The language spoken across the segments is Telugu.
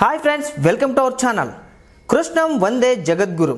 hi friends welcome to our channel కృష్ణం వందే జగద్గురు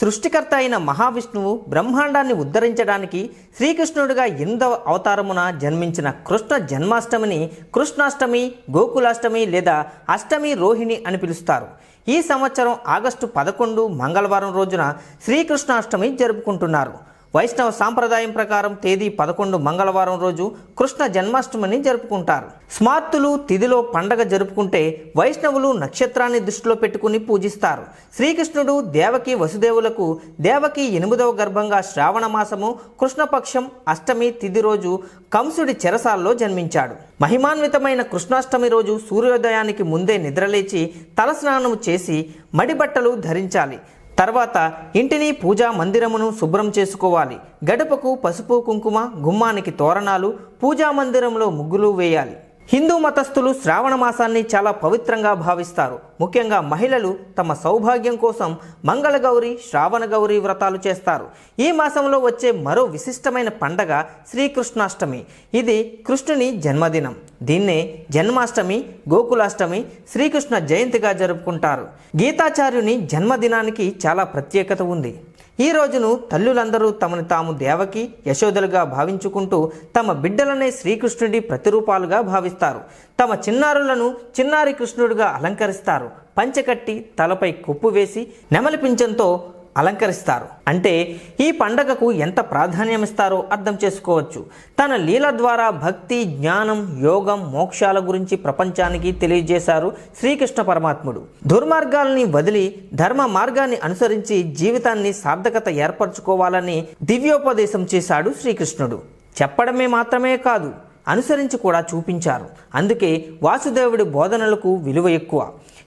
సృష్టికర్త అయిన మహావిష్ణువు బ్రహ్మాండాన్ని ఉద్ధరించడానికి శ్రీకృష్ణుడిగా ఎందవ అవతారమున జన్మించిన కృష్ణ జన్మాష్టమిని కృష్ణాష్టమి గోకులాష్టమి లేదా అష్టమి రోహిణి అని పిలుస్తారు ఈ సంవత్సరం ఆగస్టు పదకొండు మంగళవారం రోజున శ్రీకృష్ణాష్టమి జరుపుకుంటున్నారు వైష్ణవ సాంప్రదాయం ప్రకారం తేదీ పదకొండు మంగళవారం రోజు కృష్ణ జన్మాష్టమిని జరుపుకుంటారు స్మార్తులు తిథిలో పండగ జరుపుకుంటే వైష్ణవులు నక్షత్రాన్ని దృష్టిలో పెట్టుకుని పూజిస్తారు శ్రీకృష్ణుడు దేవకి వసుదేవులకు దేవకి ఎనిమిదవ గర్భంగా శ్రావణ మాసము కృష్ణపక్షం అష్టమి తిథి రోజు కంసుడి చెరసాల్లో జన్మించాడు మహిమాన్వితమైన కృష్ణాష్టమి రోజు సూర్యోదయానికి ముందే నిద్రలేచి తలస్నానం చేసి మడిబట్టలు ధరించాలి తర్వాత ఇంటిని పూజా మందిరమును శుభ్రం చేసుకోవాలి గడపకు పసుపు కుంకుమ గుమ్మానికి తోరణాలు పూజా మందిరంలో ముగ్గులు వేయాలి హిందూ మతస్థులు శ్రావణ మాసాన్ని చాలా పవిత్రంగా భావిస్తారు ముఖ్యంగా మహిళలు తమ సౌభాగ్యం కోసం మంగళగౌరి శ్రావణ గౌరి వ్రతాలు చేస్తారు ఈ మాసంలో వచ్చే మరో విశిష్టమైన పండగ శ్రీకృష్ణాష్టమి ఇది కృష్ణుని జన్మదినం దీన్నే జన్మాష్టమి గోకులాష్టమి శ్రీకృష్ణ జయంతిగా జరుపుకుంటారు గీతాచార్యుని జన్మదినానికి చాలా ప్రత్యేకత ఉంది ఈ రోజును తల్లులందరూ తమను తాము దేవకి యశోదలుగా భావించుకుంటూ తమ బిడ్డలనే శ్రీకృష్ణుడి ప్రతిరూపాలుగా భావిస్తారు తమ చిన్నారులను చిన్నారి కృష్ణుడిగా అలంకరిస్తారు పంచకట్టి తలపై కొప్పు వేసి నెమలి పింఛంతో అలంకరిస్తారు అంటే ఈ పండగకు ఎంత ప్రాధాన్యం ఇస్తారో అర్థం చేసుకోవచ్చు తన లీల ద్వారా భక్తి జ్ఞానం యోగం మోక్షాల గురించి ప్రపంచానికి తెలియజేశారు శ్రీకృష్ణ పరమాత్ముడు దుర్మార్గాల్ని వదిలి ధర్మ మార్గాన్ని అనుసరించి జీవితాన్ని సార్థకత ఏర్పరచుకోవాలని దివ్యోపదేశం చేశాడు శ్రీకృష్ణుడు చెప్పడమే మాత్రమే కాదు అనుసరించి కూడా చూపించారు అందుకే వాసుదేవుడి బోధనలకు విలువ ఎక్కువ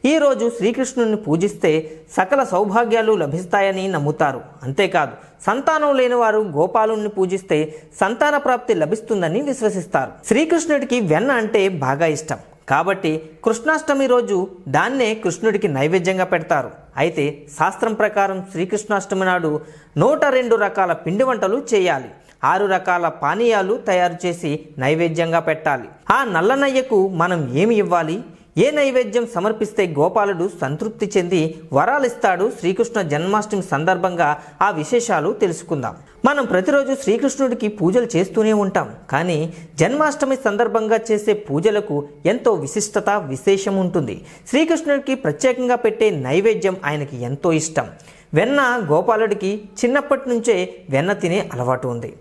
ఈరోజు శ్రీకృష్ణుని పూజిస్తే సకల సౌభాగ్యాలు లభిస్తాయని నమ్ముతారు అంతేకాదు సంతానం లేనివారు గోపాలుణ్ణి పూజిస్తే సంతాన ప్రాప్తి లభిస్తుందని విశ్వసిస్తారు శ్రీకృష్ణుడికి వెన్న అంటే బాగా ఇష్టం కాబట్టి కృష్ణాష్టమి రోజు దాన్నే కృష్ణుడికి నైవేద్యంగా పెడతారు అయితే శాస్త్రం ప్రకారం శ్రీకృష్ణాష్టమి నాడు నూట రెండు రకాల పిండి వంటలు చేయాలి ఆరు రకాల పానీయాలు తయారు చేసి నైవేద్యంగా పెట్టాలి ఆ నల్లనయ్యకు మనం ఏమి ఇవ్వాలి ఏ నైవేద్యం సమర్పిస్తే గోపాలుడు సంతృప్తి చెంది వరాలిస్తాడు శ్రీకృష్ణ జన్మాష్టమి సందర్భంగా ఆ విశేషాలు తెలుసుకుందాం మనం ప్రతిరోజు శ్రీకృష్ణుడికి పూజలు చేస్తూనే ఉంటాం కానీ జన్మాష్టమి సందర్భంగా చేసే పూజలకు ఎంతో విశిష్టత విశేషం ఉంటుంది శ్రీకృష్ణుడికి ప్రత్యేకంగా పెట్టే నైవేద్యం ఆయనకి ఎంతో ఇష్టం వెన్న గోపాలుడికి చిన్నప్పటి నుంచే వెన్న తినే అలవాటు ఉంది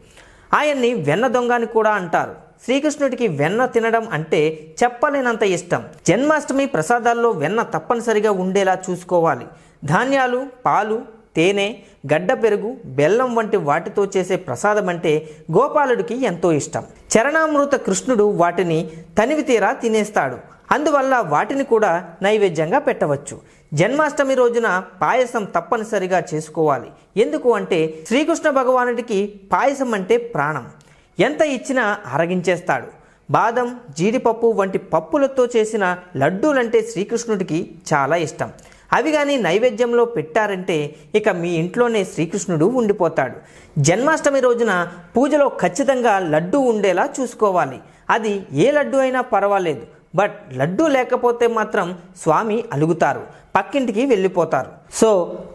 ఆయన్ని వెన్న దొంగ అని కూడా అంటారు శ్రీకృష్ణుడికి వెన్న తినడం అంటే చెప్పలేనంత ఇష్టం జన్మాష్టమి ప్రసాదాల్లో వెన్న తప్పనిసరిగా ఉండేలా చూసుకోవాలి ధాన్యాలు పాలు తేనె గడ్డ పెరుగు బెల్లం వంటి వాటితో చేసే ప్రసాదం అంటే గోపాలుడికి ఎంతో ఇష్టం చరణామృత కృష్ణుడు వాటిని తనివి తీరా తినేస్తాడు అందువల్ల వాటిని కూడా నైవేద్యంగా పెట్టవచ్చు జన్మాష్టమి రోజున పాయసం తప్పనిసరిగా చేసుకోవాలి ఎందుకు అంటే శ్రీకృష్ణ భగవానుడికి పాయసం అంటే ప్రాణం ఎంత ఇచ్చినా అరగించేస్తాడు బాదం జీడిపప్పు వంటి పప్పులతో చేసిన లడ్డూలంటే శ్రీకృష్ణుడికి చాలా ఇష్టం అవి కానీ నైవేద్యంలో పెట్టారంటే ఇక మీ ఇంట్లోనే శ్రీకృష్ణుడు ఉండిపోతాడు జన్మాష్టమి రోజున పూజలో ఖచ్చితంగా లడ్డూ ఉండేలా చూసుకోవాలి అది ఏ లడ్డు అయినా పర్వాలేదు బట్ లడ్డు లేకపోతే మాత్రం స్వామి అలుగుతారు పక్కింటికి వెళ్ళిపోతారు సో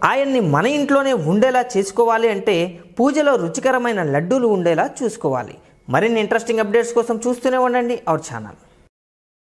ఆయన్ని మన ఇంట్లోనే ఉండేలా చేసుకోవాలి అంటే పూజలో రుచికరమైన లడ్డూలు ఉండేలా చూసుకోవాలి మరిన్ని ఇంట్రెస్టింగ్ అప్డేట్స్ కోసం చూస్తూనే ఉండండి అవర్ ఛానల్